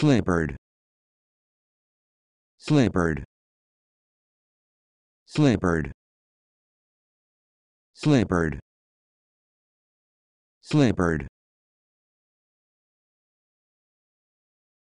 slippered slippered slippered slippered slippered